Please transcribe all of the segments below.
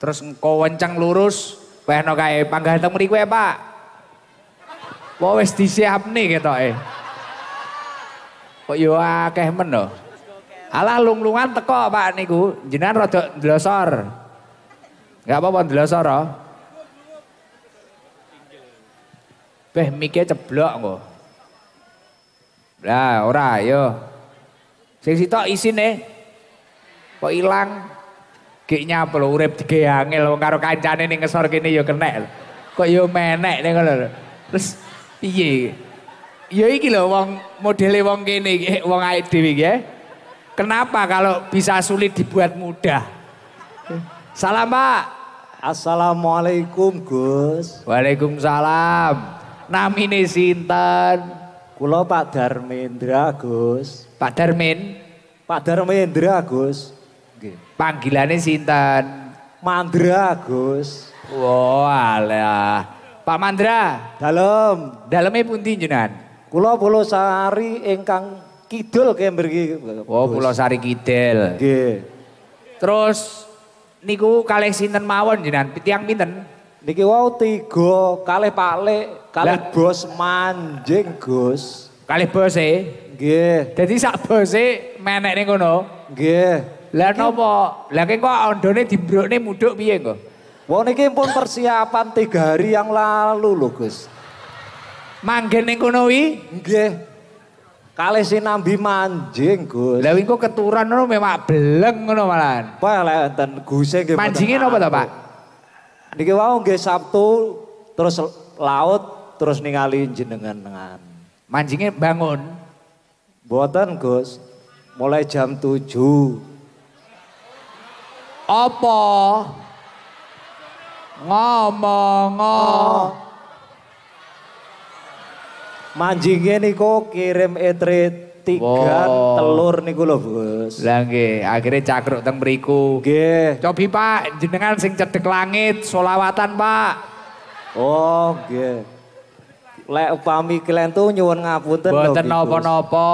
Terus engkau wencang lurus, wehno panggah temu di ya Pak. disiap siap nih eh Kok yo akeh men lho. Alah lunglungan teko Pak niku, jinan rada dilosor Enggak apa-apa dilosor oh. Beh mikir ceblok engko. Lah ora yo. Sing sitok eh, kok ilang kayaknya apa lho urip dige angel karo kancane nih ngesor yo ya kena kenek. Kok yo ya menek nih kalo lo. Terus iye, yo ya iki lo wong modele wong gini, eh, wong ait di ya, Kenapa kalau bisa sulit dibuat mudah? Salam Pak. Assalamualaikum Gus. Waalaikumsalam. Namine sinten? kulo Pak Darmendra Gus. Pak Darmin? Pak Darmendra Gus. Panggilannya sinten? Mandra, Gus. Walah. Wow, Pak Mandra. Dalem. Dalemnya tinjunan. Kulo Kula Pulosari ingkang kidul kayak mriki. Oh, Sari kidul. Nggih. Terus niku kalih sinten mawon jenengan? Tiang pinten? Niki wau tiga, kalih palik, kalih bos manjing, Gus. Kalih bos e? Nggih. Dadi sak bose menek ning kono? Nggih. Lah nopo? Lah kok andone dibrokne muduk piye engko? Wong niki pun persiapan tiga hari yang lalu lho, Gus. Manggen ning kono wi? Nggih. Kalih sinambi manjing, Gus. Lah wingko keturan ngono memak beleng ngono malan. Wah, lek enten guse nggih. Manjinge nopo to, Pak? Niki wau nggih Sabtu terus laut terus ningali jenengan dengan manjingnya bangun buatan Gus mulai jam 7 Apa? Ngomong. Oh. Oh. Manjinge niku kirim etrit tiga wow. telur niku lho Gus. Lah akhirnya akhire cakruk teng mriku. Cobi Pak, jenengan sing cetek langit solawatan Pak. Oh, nggih. Lek upami kalian tuh nyuwun ngapunten lho. nopo nopo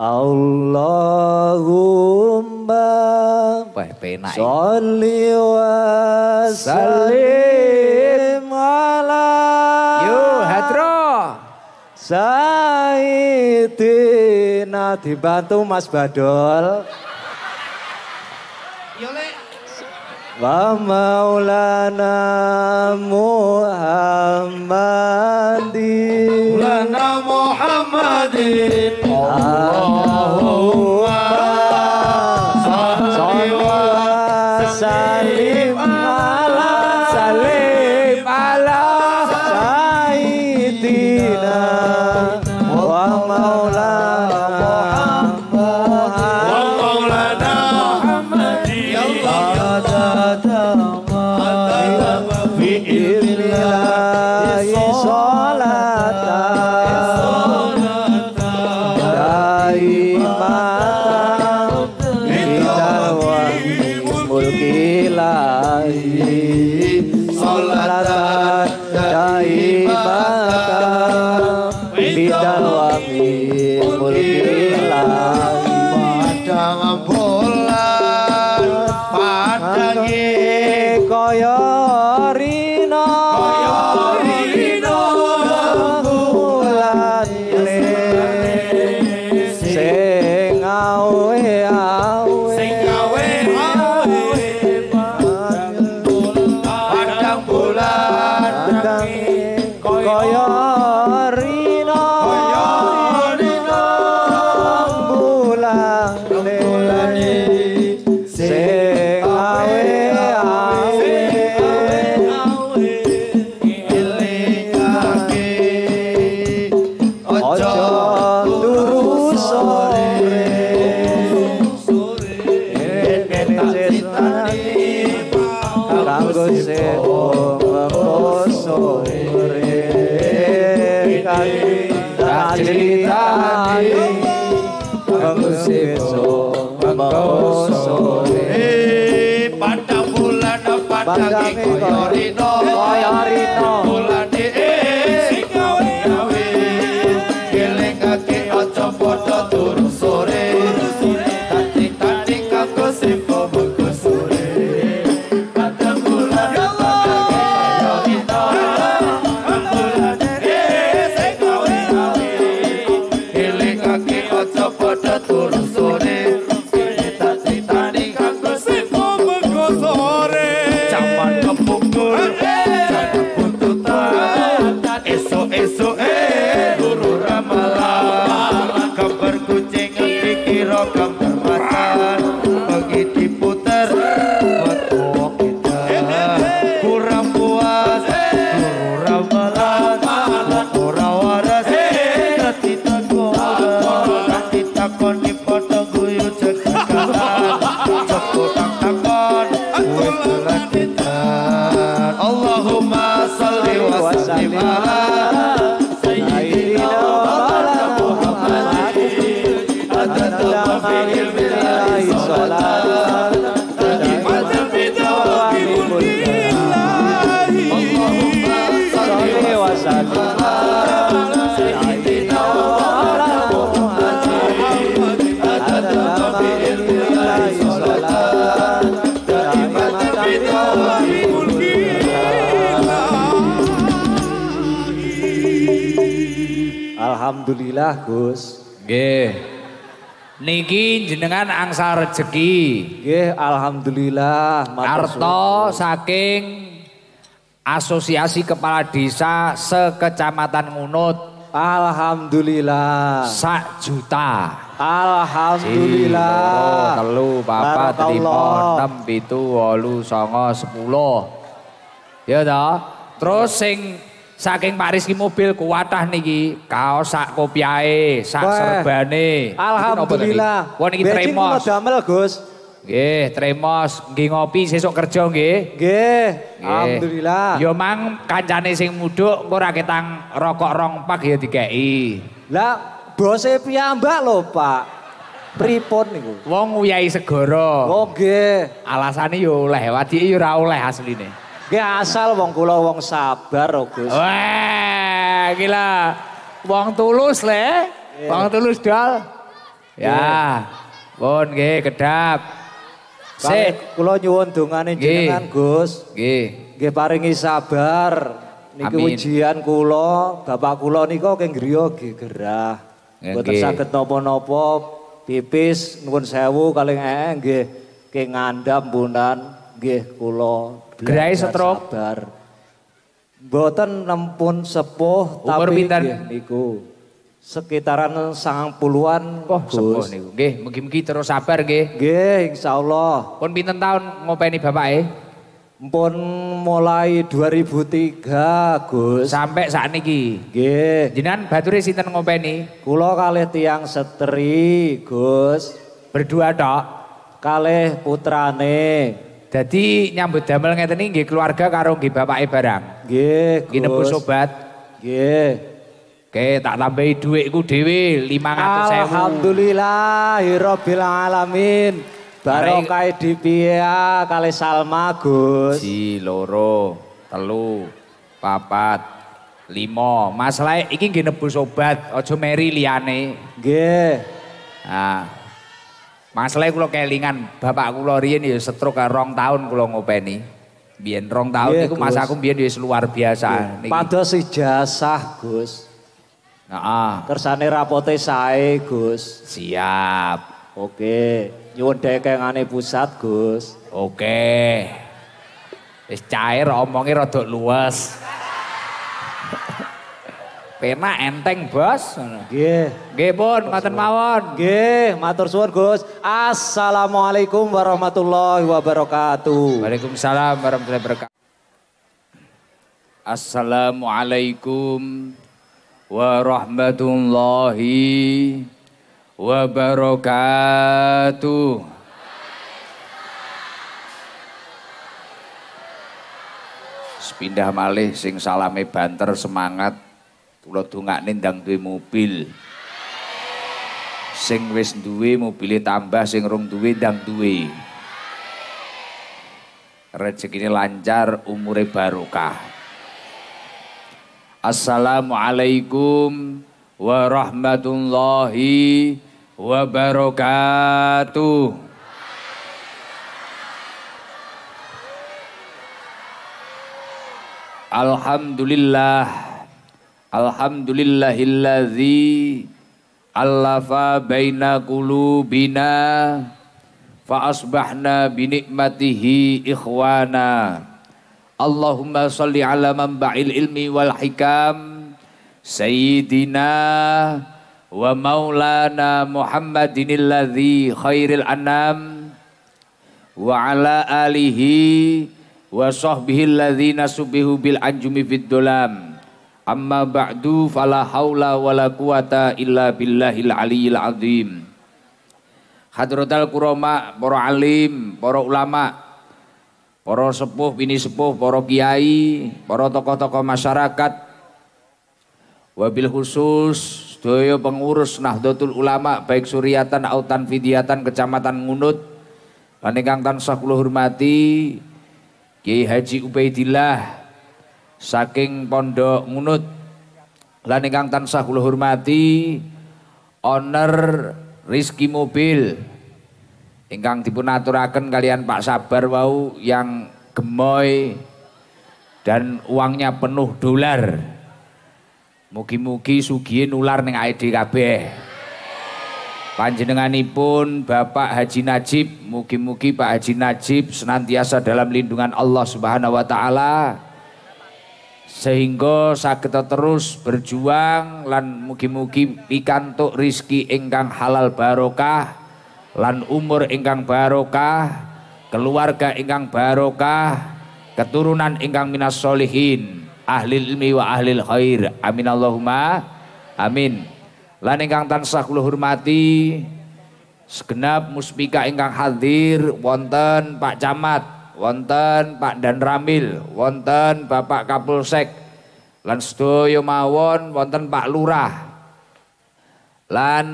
Allahumma Wah, penak Sholli wa salim ala Yo Hadro Sayyidina dibantu Mas Badol Wa maulana Muhammadin Maulana Muhammadin. Allah. niki jenengan angsa rezeki, Nggih, alhamdulillah. Arto saking Asosiasi Kepala Desa sekecamatan Ngunut. Alhamdulillah. Sak juta. Alhamdulillah. Telu, bapak terima, enam, pitu, walu, songo, sepuluh. Ya toh. Terus sing Saking Paris mobil kuwatah niki kaos sak kopiahe, sak Weh. serbane. Alhamdulillah. Wah niki tremos. damel, Gus. Nggih, tremos nggih ngopi sesuk kerja nggih. Nggih. Alhamdulillah. Yomang mang kancane sing mudhuk engko ora ketang rokok rong pak ya dikeki. Lah bose piyambak lho, Pak. Pripun niku? Wong nguyahi segoro. Oh nggih. Alasane yo ya oleh, wadike yo ya ora oleh asline. Gak asal wong kula wong sabar oh Gus. Wah, gila. Wong tulus le. Yeah. Wong tulus dal. Ya. Pun yeah. nggih kedap. Sik, kula nyuwun dongane jenengan Gus. Nggih. Nggih paringi sabar. Niki ujian kula, bapak kula nika kang griya gerah. Mboten saged napa-napa pipis nuwun sewu kaling eh nggih kang ngandap mbunan Gih kulo. gerai setrok Sabar. Mboten nempun sepuh Umur tapi pinten niku sekitaran sangang puluhan oh, sepuh niku. gih mungkin mungkin terus sabar gih insya Allah Pun pinten tahun ngopeni eh. Mpun mulai 2003, Gus. Sampai saat ini Nggih. Jinan, baturi sinten ngopeni? Kulo kalih tiang setri, Gus. Berdua dok. Kalih putrane. Jadi nyambut damel ngeten iki keluarga karo nggih bapake barang. Nggih, Gus. Nepu sobat. Nggih. Oke, tak tambahi dhuwitku dhewe 500.000. Alhamdulillah, rabbil alamin. Barokah di piya kali Salma Gus. Si loro, telu, papat, limo. Mas Lai, ini nggih nebus obat, ojo meri liane. Nggih. Nah, Masalahnya kalau kelingan, bapak aku riyen ya ke rong tahun kalau ngopeni. biar rong tahun yeah, masa aku biar dia ya luar biasa. Yeah. si jasa Gus. ah. Kersane rapote saya Gus. Siap. Oke. Nyuwun dekengane pusat, Gus. Oke. Wis cair omongnya rodok luas. Pena enteng, Bos. Nggih. Nggih, Pun, ngoten mawon. Nggih, matur suwun, Gus. Assalamualaikum warahmatullahi wabarakatuh. Waalaikumsalam warahmatullahi wabarakatuh. Assalamualaikum warahmatullahi wabarakatuh. Pindah malih sing salame banter semangat Kula dongakne ndang duwe mobil. Sing wis duwe mobile tambah, sing rong duwe ndang duwe. Rezekine lancar, umure barokah. Assalamualaikum warahmatullahi wabarakatuh. Alhamdulillah Alhamdulillahilladzi allafa baina qulubina fa asbahna bi ikhwana. Allahumma salli ala ba'il ilmi wal hikam sayyidina wa maulana Muhammadinilladzi khairil anam wa ala alihi wa sahbihi alladzina subihu bil anjumi fid dulam. Amma ba'du fala haula wala quwata illa billahil aliyil azim. Hadrotal kuroma, para alim, para ulama, para sepuh, bini sepuh, para kiai, para tokoh-tokoh masyarakat, wabil khusus doyo pengurus Nahdlatul Ulama baik suriatan autan fidiatan kecamatan Ngunut lan ingkang tansah kula hormati Kiai Haji Ubaidillah saking pondok ngunut lan ingkang tansah kula hormati owner Rizki Mobil ingkang dipun aturaken kalian Pak Sabar wau yang gemoy dan uangnya penuh dolar. Mugi-mugi sugihin nular ning AED kabeh. Panjenenganipun Bapak Haji Najib, mugi-mugi Pak Haji Najib senantiasa dalam lindungan Allah Subhanahu wa taala sehingga sakit terus berjuang lan mugi-mugi pikantuk rizki ingkang halal barokah lan umur ingkang barokah keluarga ingkang barokah keturunan ingkang minas solihin ahli ilmi wa ahli khair amin Allahumma amin lan ingkang tansah kula hormati segenap muspika ingkang hadir wonten Pak Camat wonten Pak Dan Ramil, wonten Bapak Kapolsek, lan sedaya mawon wonten Pak Lurah. Lan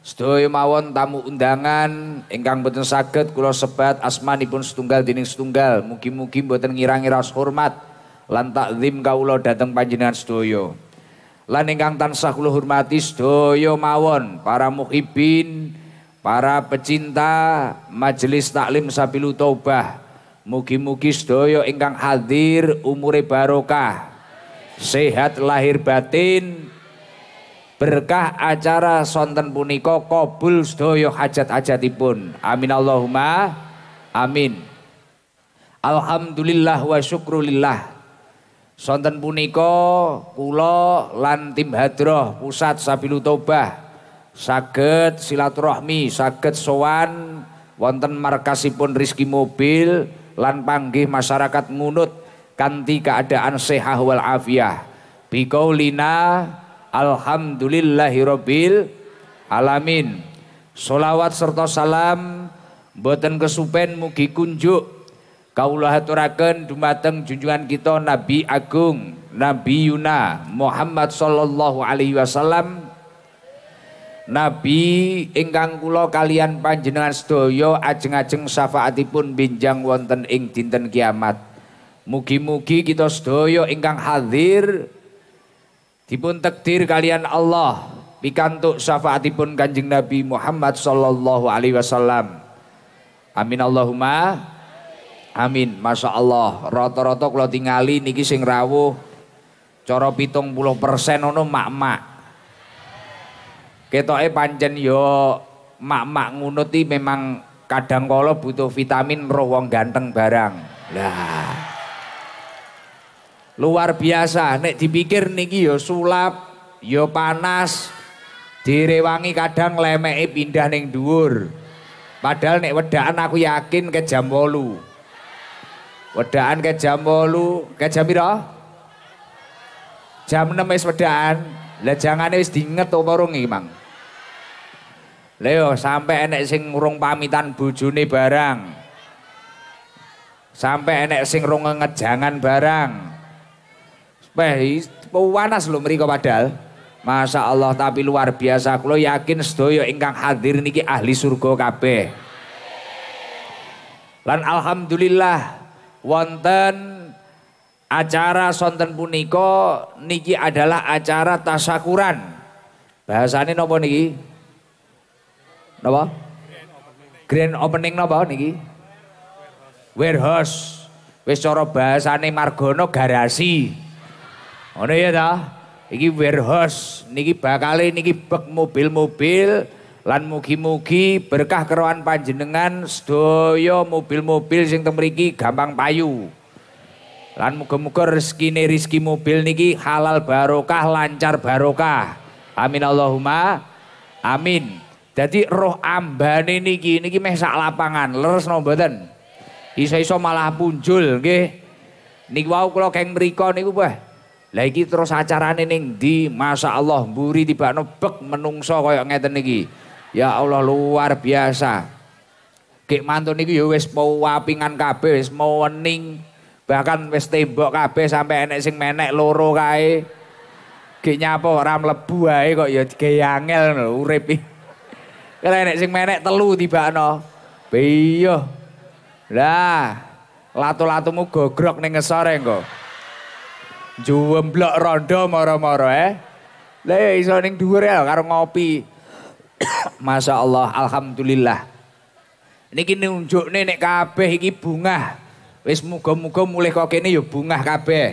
sedaya mawon tamu undangan ingkang boten saged kula sebat asmanipun setunggal dening setunggal, mugi-mugi boten ngirangi ngira hormat lan takzim kawula datang panjenengan sedaya. Lan ingkang tansah kula hormati sedaya mawon para muhibin, para pecinta majelis taklim Sabilu Taubah Mugi-mugi sedaya ingkang hadir umure barokah. Sehat lahir batin. Berkah acara sonten punika kabul sedaya hajat-hajatipun. Amin Allahumma. Amin. Alhamdulillah wa syukrulillah. Sonten punika kula lan tim hadroh pusat Sabilu Tobah saged silaturahmi, saged sowan wonten markasipun Rizki Mobil lan panggih masyarakat ngunut kanti keadaan sehat wal afiah biqaulina alhamdulillahirabbil alamin solawat serta salam boten kesupen mugi kunjuk kaulah aturaken dumateng junjungan kita Nabi Agung Nabi Yuna Muhammad sallallahu alaihi wasallam Nabi ingkang kula kalian panjenengan sedaya ajeng-ajeng syafaatipun binjang wonten ing dinten kiamat. Mugi-mugi kita sedaya ingkang hadir dipun takdir kalian Allah pikantuk syafaatipun Kanjeng Nabi Muhammad sallallahu alaihi wasallam. Amin Allahumma. Amin. Masya Allah. Rata-rata kalau tingali niki sing rawuh cara pitung puluh persen ono mak-mak ketoke pancen yo mak-mak ngunut memang kadang kala butuh vitamin roh wong ganteng barang. Lah. Luar biasa nek dipikir niki yo sulap, yo panas, direwangi kadang lemeke pindah ning dhuwur. Padahal nek wedaan aku yakin ke jam 8. Wedaan ke jam 8, ke jam pira? Jam 6 wis wedaan. Lah jangane wis diinget apa rung Mang? Leo iya, sampai enek sing rong pamitan bujuni barang. Sampai enek sing rong ngejangan barang. Peh panas lho meriko padahal. Masya Allah tapi luar biasa Kalo yakin Sedoyo ingkang hadir niki ahli surga kabeh. Lan alhamdulillah wonten acara sonten Puniko niki adalah acara tasakuran. Bahasane napa niki? Napa? Grand opening napa niki? Warehouse. Wis cara bahasane Margono garasi. Ngono ya ta? Iki warehouse niki bakale niki bek mobil-mobil lan mugi-mugi berkah kerohan panjenengan sedaya mobil-mobil sing teng mriki gampang payu. Lan muga-muga rezekine rezeki mobil niki halal barokah, lancar barokah. Amin Allahumma. Amin. Jadi roh ambane niki niki meh sak lapangan, leres no mboten? Iso-iso malah punjul nggih. Niku wau kula keng mriku niku wah. Lah iki terus acarane ning ndi? Masyaallah mburi tibakno bek menungso kaya ngeten niki. Ya Allah luar biasa. Gek mantun niku ya wis powapingan kabeh, wis mewening. Bahkan wis tembok kabeh sampai enek sing menek loro kae. Gek nyapa ora mlebu ae kok ya digeyangel lho urip iki. Kira nek sing menek telu no, biyo, Lah, latu-latumu gogrok nih ngesore engko. Juwemblok rondo moro-moro eh. Lah ya iso ning dhuwur ya karo ngopi. Masya Allah, Alhamdulillah. unjuk nih, nih kabeh iki bunga. Wis muga-muga mulai kok ini yuk ya bungah kabeh.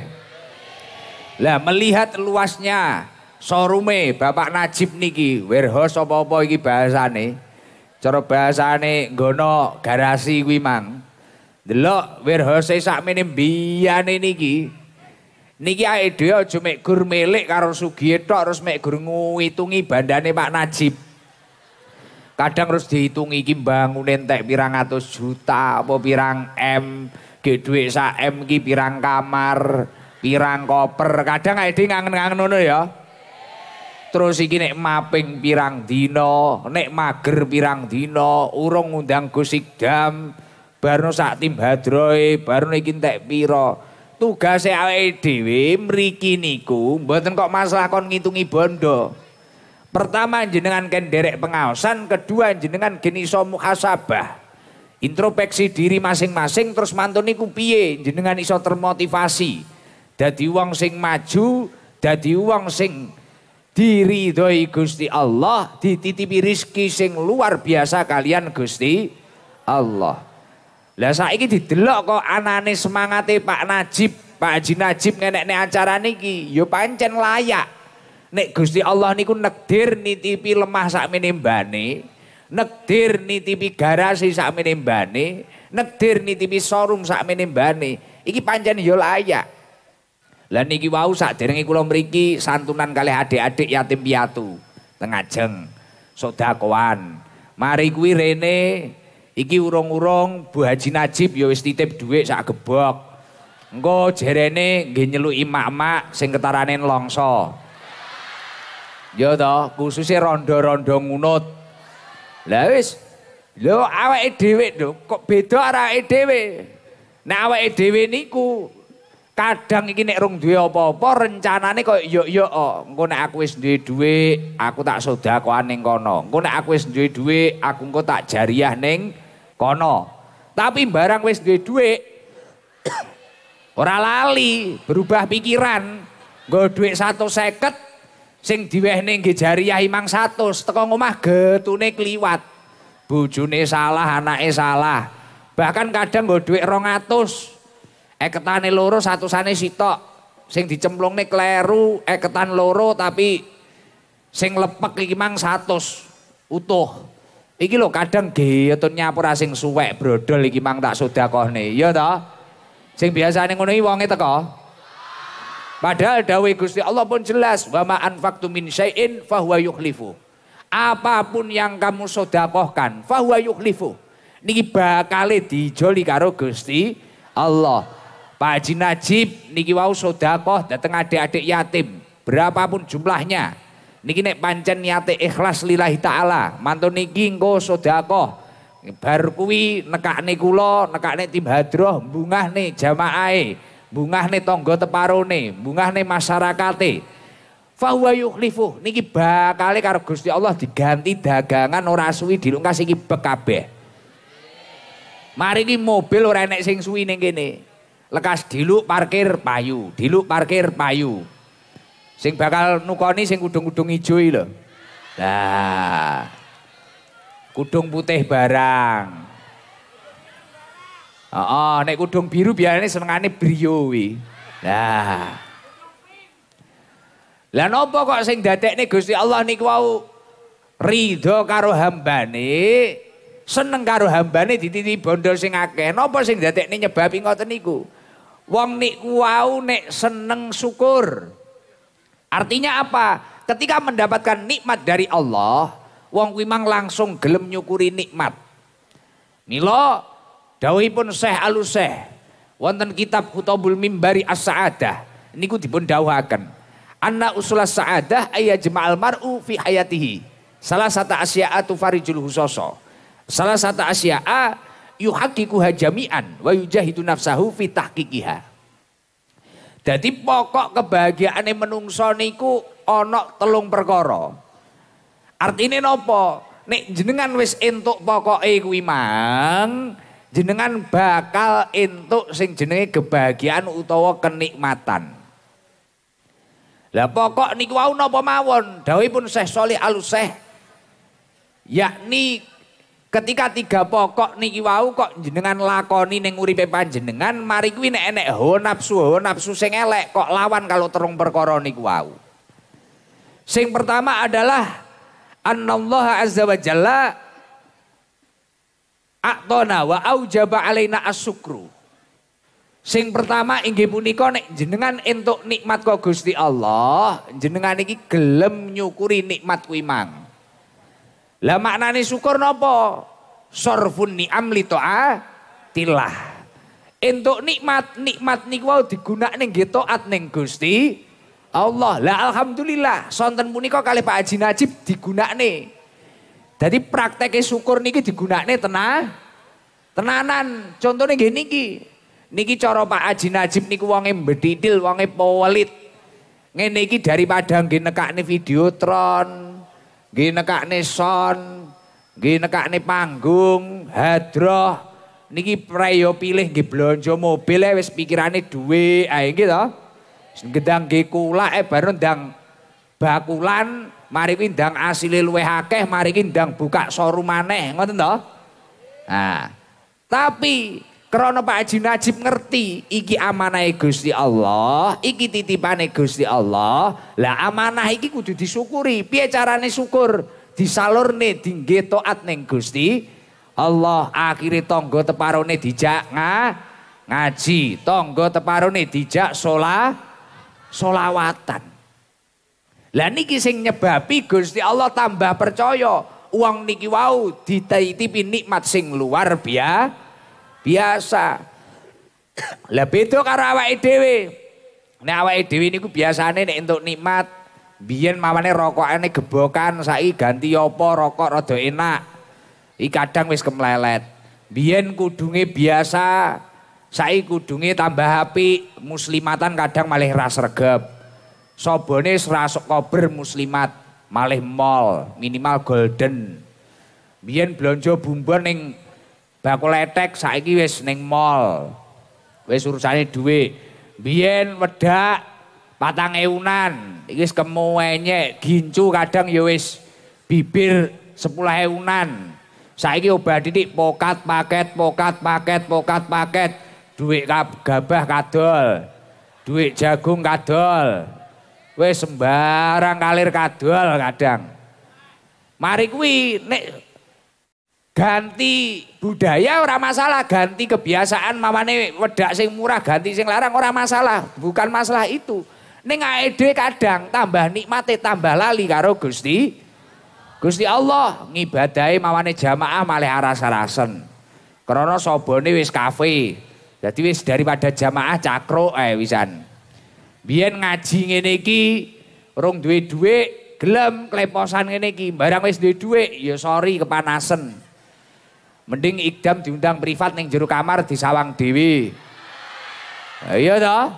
Lah melihat luasnya sorume Bapak Najib niki warehouse apa-apa iki bahasane. Cara bahasane nggono garasi kuwi mang. Delok warehouse sakmene mbiyane niki. Niki ae dhewe aja mek gur milik karo Sugiye tok terus mek gur ngitungi bandane Pak Najib. Kadang terus dihitungi iki mbangune entek pirang atus juta apa pirang M, ge dhuwit sak M iki pirang kamar, pirang koper. Kadang ae dhewe ngangen-ngangen ngono ya. Terus iki nek maping pirang dina, nek mager pirang dina, urung ngundang kusik dam, barno sak tim hadroe, barno iki entek pira. Tugase awake dhewe mriki niku mboten kok masalah kon ngitungi bondo. Pertama jenengan ken derek pengaosan, kedua jenengan geniso iso muhasabah. Introspeksi diri masing-masing terus mantun niku piye jenengan iso termotivasi. Dadi wong sing maju, dadi wong sing diri diridhoi Gusti Allah, dititipi rizki sing luar biasa kalian Gusti Allah. Lah saiki didelok kok anane semangate Pak Najib, Pak Haji Najib ngenekne acara niki, yo ya pancen layak. Nek Gusti Allah niku nekdir nitipi lemah sak mbane, nekdir nitipi garasi sak mbane, nekdir nitipi sorum sak mbane. Iki pancen yo ya layak. Lah niki wau sak derenge kula mriki santunan kalih adik-adik yatim piatu teng ajeng sedakoan. Mari kuwi rene iki urung-urung Bu Haji Najib ya wis titip dhuwit sak gebok. Engko jerene nggih nyeluki mak-mak sing ketarane longso. Ya to, khususe rondo-rondo ngunut. Lah wis Lho awake dhewe kok beda arake dhewe. Nek awake dhewe niku kadang iki nek rung duwe apa-apa rencanane koyo yo yo oh, engko nek aku wis duwe dhuwit aku tak sedekah ning kono engko nek aku wis duwe dhuwit aku engko tak jariah ning kono tapi barang wis duwe dhuwit ora lali berubah pikiran nggo satu 150 sing diwehne nggih jariah imang 100 teko omah getune kliwat bojone salah anake salah bahkan kadang nggo rongatus 200 eketane loro satusane sitok sing dicemplungne kleru eketan loro tapi sing lepek iki mang 100 utuh iki lho kadang geyotun nyapura sing suwek brodol iki mang tak sedekahne iya ta sing biasane ngono iki wonge teko Padahal Dawei Gusti Allah pun jelas wa ma anfaqtum min syai'in fahuwa yukhlifu. Apapun yang kamu sedekahkan fahuwa yukhlifu. Niki bakal dijoli karo Gusti Allah. Pak Haji Najib niki wau sodakoh datang adik-adik yatim berapapun jumlahnya niki nek pancen niate ikhlas lillahi taala mantun niki ngko sodakoh bar kuwi nekakne nekak nekakne tim hadroh nih jamaai bungahne jamaahe nih nih teparone nih masyarakate fahuwa yuklifu, niki bakale karo Gusti Allah diganti dagangan ora suwi dilungkas iki bekabeh mari nih mobil ora enek sing suwi ning kene Lekas diluk parkir payu, diluk parkir payu. Sing bakal nukoni sing kudung-kudung ijo lho. Nah. Kudung putih barang. oh, oh, nek kudung biru biasanya senengane brio wi. Nah. Lah nopo kok sing nih Gusti Allah niku wau ridho karo hambane, seneng karo hambane dititihi bondol sing akeh. Nopo sing dadekne nyebabi ngoten niku? Wong nek wau nek seneng syukur. Artinya apa? Ketika mendapatkan nikmat dari Allah, wong kuwi mang langsung gelem nyukuri nikmat. Mila dawuhipun Syekh Aluseh wonten kitab Kutubul Mimbari As-Sa'adah niku dipun dawuhaken. Anna usulah sa'adah ayya Jemaal mar'u fi hayatihi. Salah satu asya'a tufarijul husoso. Salah satu asya'a Yuhakiku hajamian, wa yujahidu nafsahu fitah kikiha. Dadi pokok yang menungso niku onok telung perkara. Artinya nopo. Nek jenengan wis entuk pokok iku imang, jenengan bakal entuk sing jenenge kebahagiaan utawa kenikmatan. Lah pokok niku wau nopo mawon? Dawuhipun Syekh Shalih Al Syekh yakni Ketika tiga pokok niki wau kok jenengan lakoni ning uripe panjenengan, mari kuwi nek enek ho nafsu ho nafsu sing elek kok lawan kalau terung perkara niku wau. Sing pertama adalah annallaha azza wa jalla atona wa aujaba alaina asyukru. Sing pertama inggih punika nek jenengan entuk nikmat kok Gusti Allah, jenengan iki gelem nyukuri nikmat kuwi mang. Lah maknane syukur nopo? Sorfun ni'am li tilah. Entuk nikmat, nikmat niku digunak digunakne gitu at neng Gusti Allah. Lah alhamdulillah sonten punika kali Pak Haji Najib nih. Jadi prakteknya syukur niki nih tenang. Tenanan, contohnya gini niki. Niki coro Pak Haji Najib niku wonge mbedidil, wonge pewelit. Ngene iki daripada nggih nekakne videotron, nggih son nggih nekakne panggung hadroh niki prayo pilih nggih blonjo mobil e wis pikirane duwe ah nggih to gedang nggih kula e baru ndang bakulan mari kuwi ndang asile luweh akeh mari kuwi buka showroom maneh ngoten to ah tapi Karena Pak Haji Najib ngerti iki amanah Gusti Allah, iki titipan Gusti Allah. Lah amanah iki kudu disyukuri. Piye carane syukur? Disalurne dingge taat ning Gusti Allah. Akhire tangga teparone dijak nga, ngaji, tangga teparone dijak sholat solawatan. Lah niki sing nyebabi Gusti Allah tambah percaya uang niki wau dititipi nikmat sing luar biasa biasa. Lah beda karo awake dhewe. Nek awake dhewe niku biasane nek entuk nikmat biyen mawane rokokane gebokan saiki ganti apa rokok rada enak. Iki kadang wis kemlelet. Biyen kudunge biasa, saiki kudunge tambah api muslimatan kadang malih ras regep. Sobone serasuk kober muslimat, malih mall, minimal golden. Biyen blonjo bumbu ning Bakul letek saiki wis ning mall. Wis urusane duwe. Biyen wedak patang eunan. iki wis kemu gincu kadang ya wis bibir sepuluh eunan. Saiki obah titik pokat paket pokat paket pokat paket duit gabah kadol. duit jagung kadol. Wis sembarang kalir kadol kadang. Mari kuwi nek ganti budaya ora masalah, ganti kebiasaan mamane wedak sing murah ganti sing larang ora masalah, bukan masalah itu. Ning AED kadang tambah nikmate tambah lali karo Gusti. Gusti Allah ngibadahi mamane jamaah malih aras-arasen. Krana sabone wis kafe. Jadi wis daripada jamaah cakro eh, wisan. Biyen ngaji ngene iki rong duwe-duwe gelem kleposan ngene iki, barang wis duwe duwe ya sori kepanasan. Mending Ikdam diundang privat neng juru kamar di Sawang Dewi. Ayo iya toh?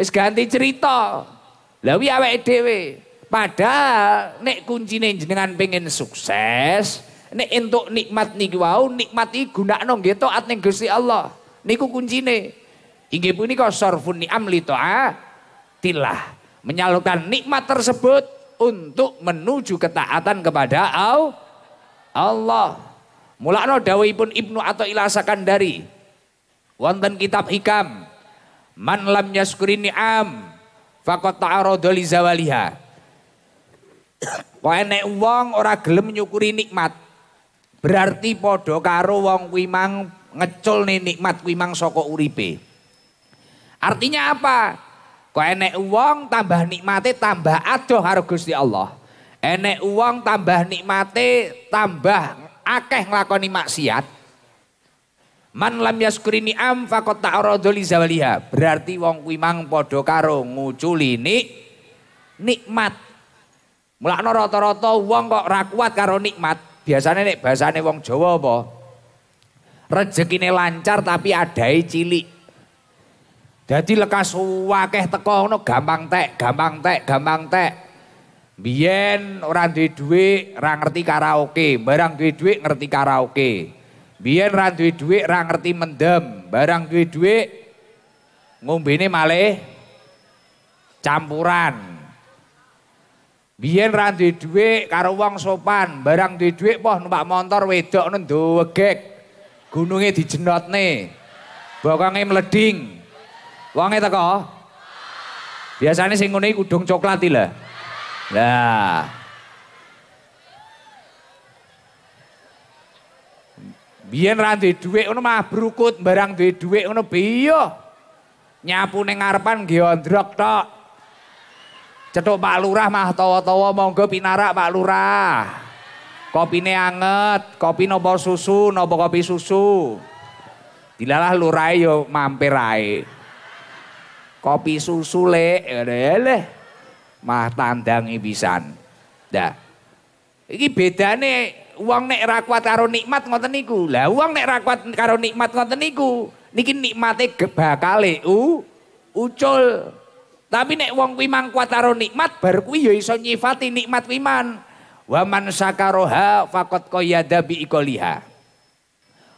Wis ganti cerita. Lah wi awake dhewe. Padahal nek kuncine jenengan pengen sukses, nek entuk nikmat niki wau, nikmat iki gunakno nggih taat ning Gusti Allah. Niku kuncine. Inggih punika sarfun ni'am li tilah. Menyalurkan nikmat tersebut untuk menuju ketaatan kepada Allah. Mulakno dawuhipun Ibnu atau ilasakan dari wonten kitab Hikam man lam yaskuri ni'am faqad ta'arada li zawaliha. Wae nek wong ora gelem nyukuri nikmat berarti padha karo wong kuwi mang nih nikmat kuwi mang saka uripe. Artinya apa? Kok enek uang tambah nikmate tambah adoh karo Gusti Allah. Enek uang tambah nikmate tambah akeh nglakoni maksiat man lam yaskurini am faqad ta'arada li zawaliha berarti wong kuwi mang padha karo nguculi nik nikmat mulakno rata-rata wong kok ra kuat karo nikmat biasanya nek bahasane wong Jawa apa rezekine lancar tapi adai cilik jadi lekas wakeh teko no gampang tek gampang tek gampang tek Biyen ora duwe dhuwit, ngerti karaoke, barang duwe dhuwit ngerti karaoke. Biyen ora duwe dhuwit, ngerti mendem, barang duwe dhuwit ngombene malih campuran. Biyen ra duwe dhuwit karo wong sopan, barang duwe dhuwit poh numpak motor wedok ndowegek. Gununge Gunungnya Bokonge nih, Wonge teko. Biasane sing Biasanya iku udung coklat iki Nah. Biyen ra duwe dhuwit ngono mah brukut barang duwe dhuwit ngono piyo. Nyapu ning ngarepan nggih tok. Cetuk Pak Lurah mah tawa-tawa monggo pinarak Pak Lurah. Kopine anget, kopi nopo susu, nopo kopi susu. Dilalah lurah e yo mampir ae. Kopi susu lek, ya mah tandangi pisan. Dah. Iki bedane uang nek rakwat karo nikmat ngoten niku. Lah uang nek rakwat karo nikmat ngoten niku. Niki nikmate bakale u ucul. Tapi nek wong kuwi kuat karo nikmat bar kuwi ya iso nyifati nikmat wiman. Wa man sakaroha faqad qayada bi ikoliha.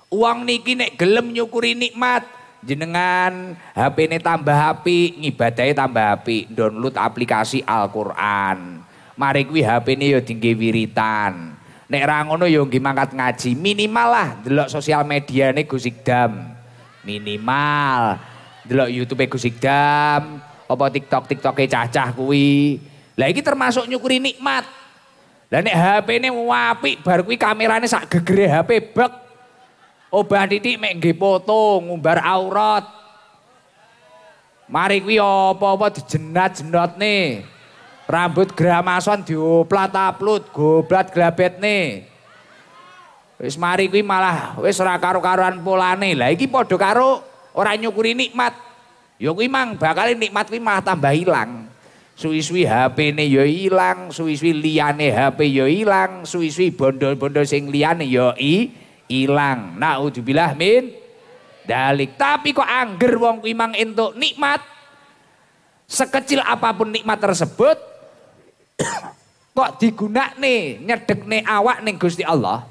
Uang niki nek gelem nyukuri nikmat, jenengan HP ini tambah api, ngibadahnya tambah HP, download aplikasi Al-Quran. Mari kuih HP ini yo ya tinggi wiritan. Nek rangono ya yo ngaji, minimal lah delok sosial media nih gusik dam. Minimal delok YouTube gusik dam, apa TikTok Tiktoknya cacah kuwi. Lagi termasuk nyukuri nikmat. Lah nek HP ini apik baru kuih kameranya sak gegere HP bek Obah titik mek nggih foto ngumbar aurat. Mari kuwi apa-apa dijenat-jenotne. Rambut gramason dioplat-aplut, goblat glabetne. Wis mari kuwi malah wis ora karo karoan polane. Lah iki padha karo ora nyukuri nikmat. Ya kuwi mang bakal nikmat kuwi malah tambah ilang. Suwi-suwi HP-ne ya ilang, suwi-suwi liyane HP ya ilang, suwi-suwi bondo-bondo sing liyane ya ilang ilang. Naudzubillah min dalik. Tapi kok angger wong imang itu nikmat sekecil apapun nikmat tersebut kok digunak nih nyedek nih awak nih Gusti Allah.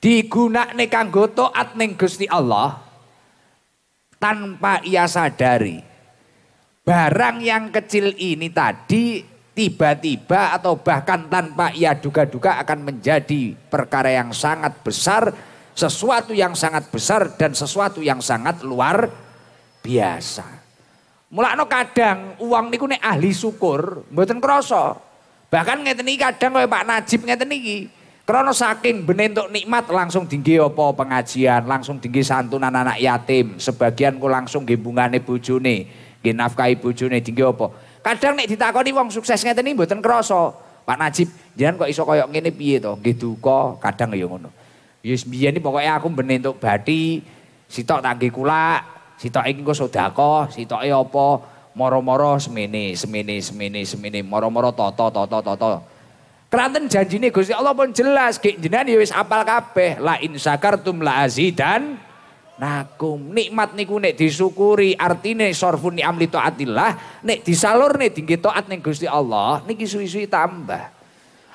Digunak nih kanggo to'at nih Gusti Allah tanpa ia sadari. Barang yang kecil ini tadi tiba-tiba atau bahkan tanpa ia duga-duga akan menjadi perkara yang sangat besar, sesuatu yang sangat besar dan sesuatu yang sangat luar biasa. Mulakno kadang uang niku nek ahli syukur mboten krasa. Bahkan ngeten iki kadang kaya Pak Najib ngeten iki, Krono saking benentuk nikmat langsung dinggi apa pengajian, langsung dinggi santunan anak yatim, sebagian ku langsung gembungane bojone, nggih nafkahi bojone dinggi apa. Kadang nek ditakoni wong sukses ngeten iki mboten krasa. Pak Najib, jenengan kok iso koyo ngene piye to? Nggih duka, kadang ya ngono. Yes ya biyen iki pokoke aku mbene entuk bathi, sitok tak kula, kulak, sitok iki engko sedekah, sitoke apa moro-moro semene, semene, semene, semene, moro-moro toto, toto, toto. Keranten janjine Gusti Allah pun jelas, gek jenengan ya wis apal kabeh, la in syakartum la azidan nakum. Nikmat niku nek disyukuri artine sorfun ni amli taatillah, nek nih dingge taat ning Gusti Allah niki suwi-suwi tambah.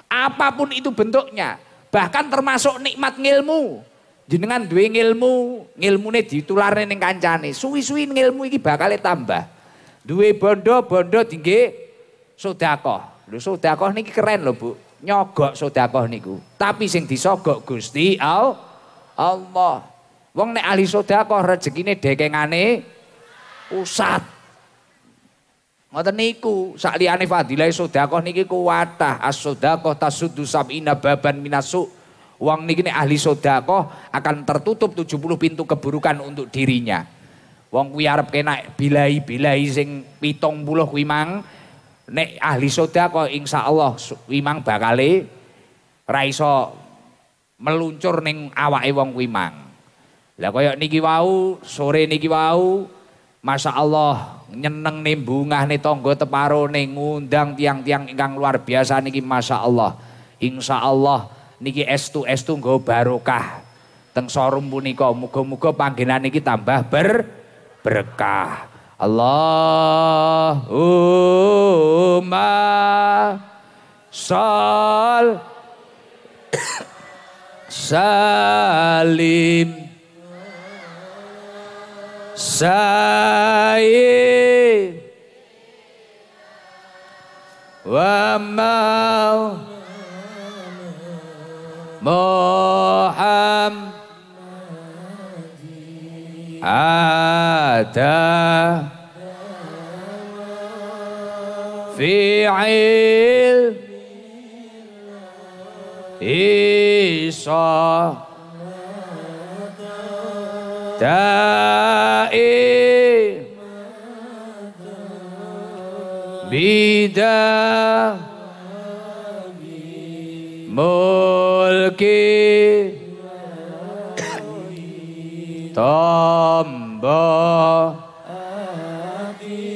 Apapun itu bentuknya, bahkan termasuk nikmat ngilmu. Jenengan duwe ngilmu, ngilmune ditularne ning kancane. Suwi-suwi ngilmu iki bakal tambah. Duwe bondo, bondo dingge sedekah. Lho sedekah niki keren lho, Bu. Nyogok sedekah niku. Tapi sing disogok Gusti Allah. Wong nek ahli sedekah rezekine dekengane pusat. Ngoten niku, sak liyane fadilah sedekah niki kuwatah as-sedekah tasuddu sab'ina baban minasu. Wong niki nek ahli sedekah akan tertutup tujuh 70 pintu keburukan untuk dirinya. Wong kuwi arep kena bilai-bilai sing 70 kuwi mang nek ahli sedekah insyaallah kuwi mang bakale ra iso meluncur neng awake wong kuwi lah kaya niki wau, sore niki wau, Masya Allah nyeneng nih bungah nih tonggo teparo nih ngundang tiang-tiang ingkang luar biasa niki Masya Allah. Insya Allah niki es tu es tu nggo barokah. Teng sorum punika mugo mugo panggilan niki tambah ber berkah. Allahumma sal salim سيد ومولانا محمد أتى في علم عيسى tamba ati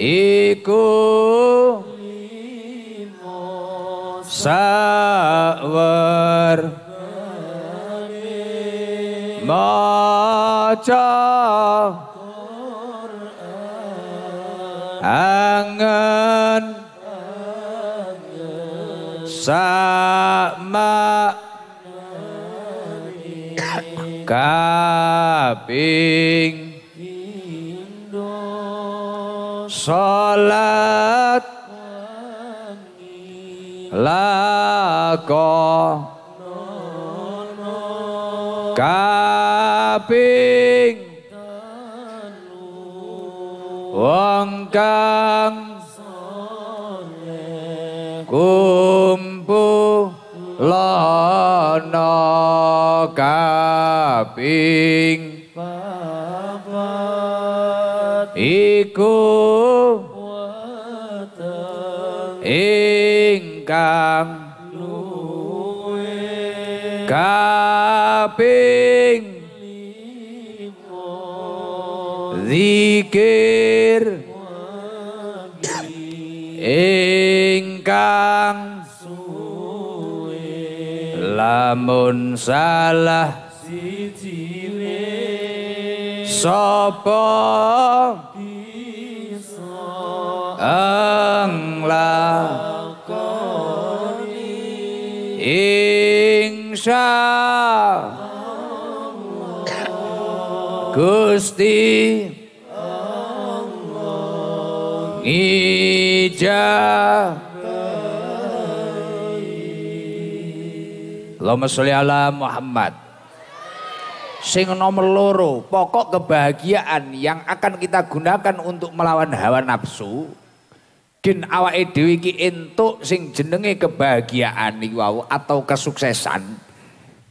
iku sawer maca Quran kaping pindho salat lakono kaping tanu wong kang kaping papat iku wateng ingkang luwe kaping limo zikir Engkang suwe lamun salah sapa bisa nglakoni ingsa Gusti Allah ijab Allahumma sholli ala Muhammad Sing nomor loro, pokok kebahagiaan yang akan kita gunakan untuk melawan hawa nafsu. Gen awake dhewe iki entuk sing jenenge kebahagiaan iki wow, atau kesuksesan.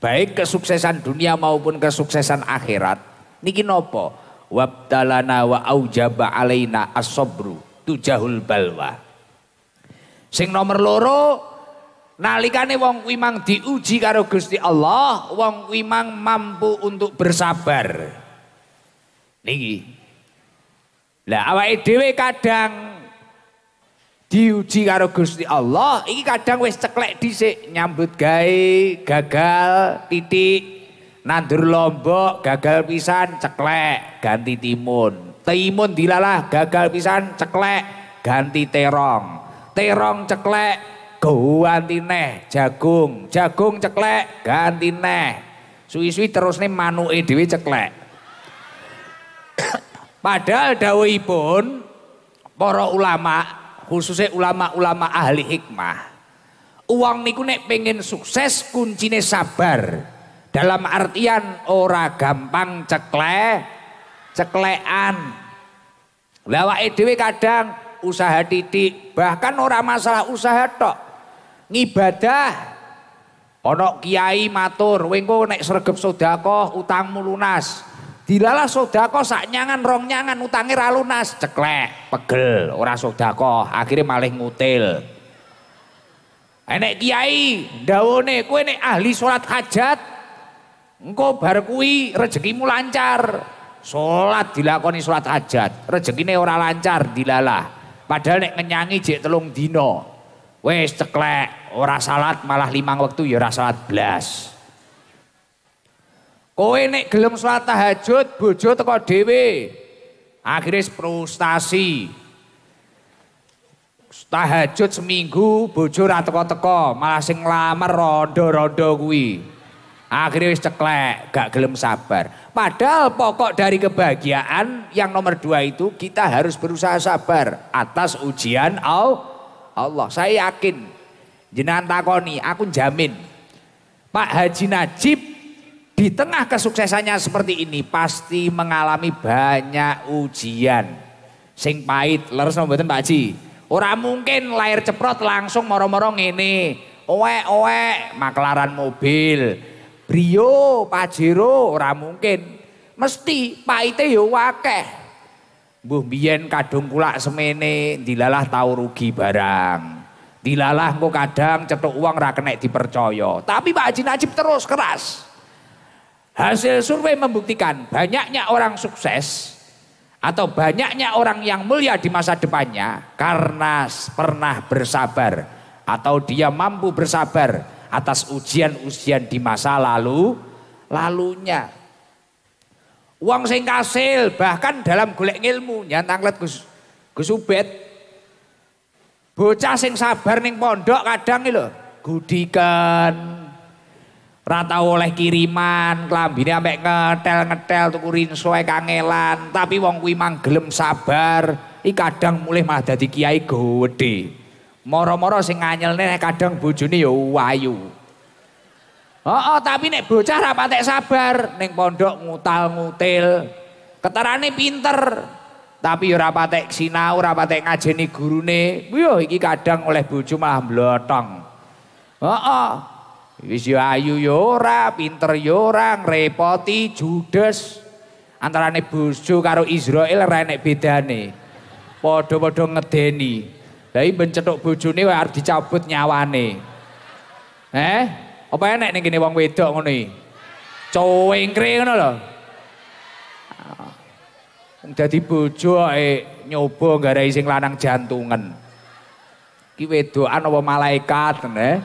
Baik kesuksesan dunia maupun kesuksesan akhirat. Niki nopo? Wabdalana wa aujaba alaina asobru tujahul balwa. Sing nomor loro Nalikane wong wimang diuji karo Gusti Allah, wong wimang mampu untuk bersabar. Niki. Lah awake dhewe kadang diuji karo Gusti Allah, iki kadang wis ceklek dhisik nyambut gawe gagal titik nandur lombok gagal pisan ceklek ganti timun. Timun dilalah gagal pisan ceklek ganti terong. Terong ceklek Gua ganti neh jagung, jagung ceklek ganti neh. Suwi-suwi nih manu edwi ceklek. Padahal pun para ulama, khususnya ulama-ulama ahli hikmah. Uang niku nek pengen sukses kuncine sabar. Dalam artian ora gampang ceklek, ceklekan. lawa edwi kadang usaha titik, bahkan ora masalah usaha tok ngibadah Ono kiai matur wengko naik sregep sodako, utangmu lunas dilalah sodako sak nyangan rong nyangan utangnya ralunas. ceklek pegel ora sodako, akhirnya malih ngutil enek eh, kiai dawone kue nek ahli sholat hajat engko bar kui rezekimu lancar sholat dilakoni sholat hajat rezekine ora lancar dilalah padahal nek ngenyangi jek telung dino. Wes ceklek, ora salat malah limang waktu ya ora salat blas. Kowe nek gelem salat tahajud bojo teko dhewe. Akhirnya frustasi. Tahajud seminggu bojo ora teko-teko, malah sing nglamar rondo-rondo kuwi. Akhirnya wis ceklek, gak gelem sabar. Padahal pokok dari kebahagiaan yang nomor dua itu kita harus berusaha sabar atas ujian Allah. Allah saya yakin jenengan takoni aku jamin Pak Haji Najib di tengah kesuksesannya seperti ini pasti mengalami banyak ujian sing pahit leres mboten Pak Haji ora mungkin lahir ceprot langsung morong-morong ini, Owe, owe, maklaran mobil Brio Pajero orang mungkin mesti pahitnya ya wakeh Mbuh biyen kadung kulak semene dilalah tahu rugi barang. Dilalah engko kadang cetuk uang ra kenek dipercaya. Tapi Pak Haji Najib terus keras. Hasil survei membuktikan banyaknya orang sukses atau banyaknya orang yang mulia di masa depannya karena pernah bersabar atau dia mampu bersabar atas ujian-ujian di masa lalu lalunya Wong sing kasil bahkan dalam golek ilmu nyantang let Gus Gus Ubed. Bocah sing sabar ning pondok kadang lho gudikan rata oleh kiriman klambine ambek ngetel-ngetel tuku rinso kangelan tapi wong kuwi manggelem sabar i kadang mulih malah dadi kiai gede moro-moro sing nganyelne kadang bojone ya ayu Oh, oh tapi nek bocah ra patek sabar, neng pondok ngutal-ngutil. Keterane pinter, tapi ora patek sinau, ora patek ngajeni gurune. Yo iki kadang oleh bojo malah blotong. Heeh. Oh, oh. Wis yo ayu yo ora, pinter yo ora, ngrepoti judes. Antarane bojo karo Israel ra enek bedane. Padha-padha ngedeni. Lah iki bocu cethuk bojone arep dicabut nyawane. Eh? Apa enak nih gini wong wedok ngono iki? Cowengkre ngono lho. Wong dadi bojo ae nyoba garai sing lanang jantungan. Ki wedokan apa malaikat ne?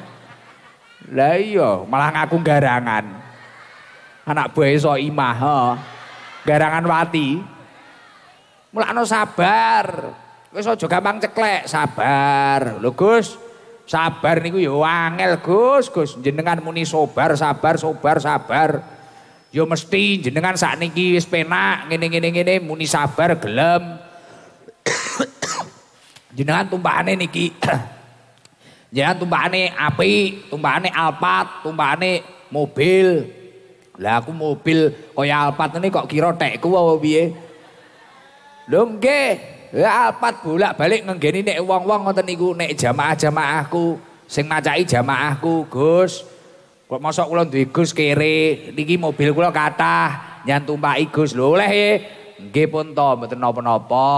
Lah iya, malah ngaku garangan. Anak buah iso imah, ha. Garangan wati. Mulakno sabar. Wis aja gampang ceklek, sabar. Lho Gus, Sabar niku ya angel Gus, Gus. Jenengan muni sobar, sabar, sobar, sabar. Ya mesti jenengan sakniki wis penak ngene-ngene ngene muni sabar gelem. jenengan tumpakane niki. jenengan tumpakane api, tumpakane alpat, tumpakane mobil. Lah aku mobil kaya alpat ini kok kira tekku apa piye? Lho Ya Alpat bolak balik ngenggeni nek wong wong ngoten iku nek jamaah jamaahku sing macai jamaahku Gus kok masuk kula duwe Gus kere niki mobil kula kathah nyantumpaki Gus lho oleh e nggih pun to mboten napa-napa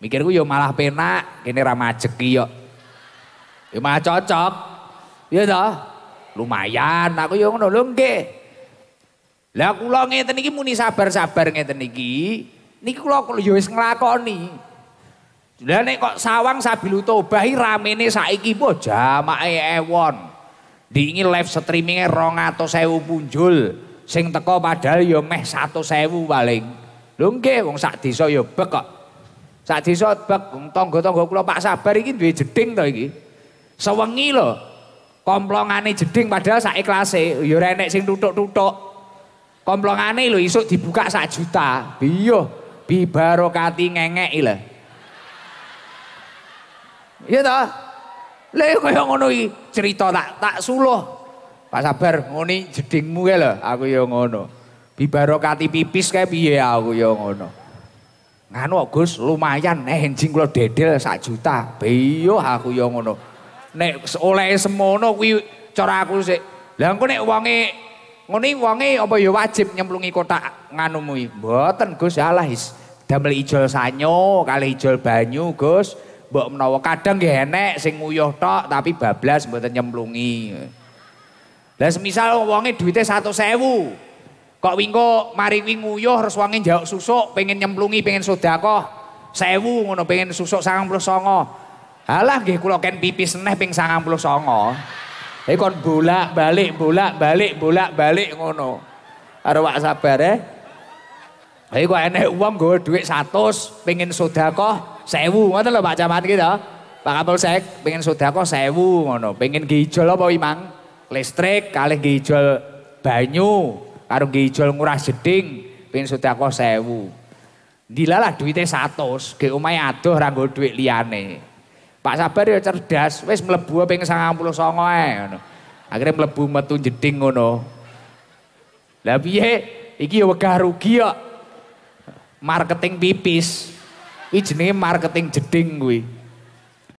mikirku ya malah penak kene ra majeki yo ya malah cocok ya to lumayan aku yo ngono lho nggih lah kula ngeten iki muni sabar-sabar ngeten iki Niku lo kalau yowis ngelakoni. Dan ini kok sawang sabilu tobahi rame ini saiki bo jamak ewan. Diingin live streamingnya rong atau sewu punjul. Sing teko padahal yo meh satu sewu paling. Lungke wong sak diso yo bek kok. Sak diso bek tonggo-tonggo kula Pak Sabar iki duwe jeding to iki. Sewengi lho. Komplongane jeding padahal sak ikhlase yo renek sing tutuk-tutuk. Komplongane lho isuk dibuka sak juta. Biyo. bibarokati ngengek iya lah, Iya toh, Lha kaya ngono iki cerita tak tak suluh. Pak sabar ngene jedingmu ya lho, aku ya ngono. Bibarokati pipis kae piye aku ya ngono. Nganu Gus lumayan enjing kula dedel sak juta. Beyo aku ya ngono. Nek oleh semono kuwi cara aku sik. Lah engko nek wonge ngene wonge apa ya wajib nyemplungi kotak nganumu iki. Mboten Gus alah ya is. Damel ijol sanyo, kali ijol banyu, Gus. Mbok menawa kadang nggih enek sing nguyuh tok tapi bablas mboten nyemplungi. Lah semisal wonge satu sewu, Kok wingko mari kuwi nguyuh terus wonge njauk susuk pengen nyemplungi, pengen sedekah sewu ngono pengen susuk 99. alah nggih kula ken pipis neh ping 99. Iki kon bolak-balik, bolak-balik, bolak-balik ngono. arwah wak sabar eh. Ayo kok enek uang gue duit satu, pengen kok sewu, ngerti lho Pak Camat kita. Pak Kapolsek pengen kok sewu, ngono. pengen gijol apa imang? Listrik, kali gijol banyu, karo gijol murah jeding, pengen kok sewu. Dilalah duitnya satu, ke umay aduh ranggo duit liane. Pak Sabar ya cerdas, wes wis mlebu ping songo ngono. akhirnya melebu metu jeding ngono. Lah piye? Iki ya wegah rugi ya marketing pipis. Ini jenenge marketing jeding gue.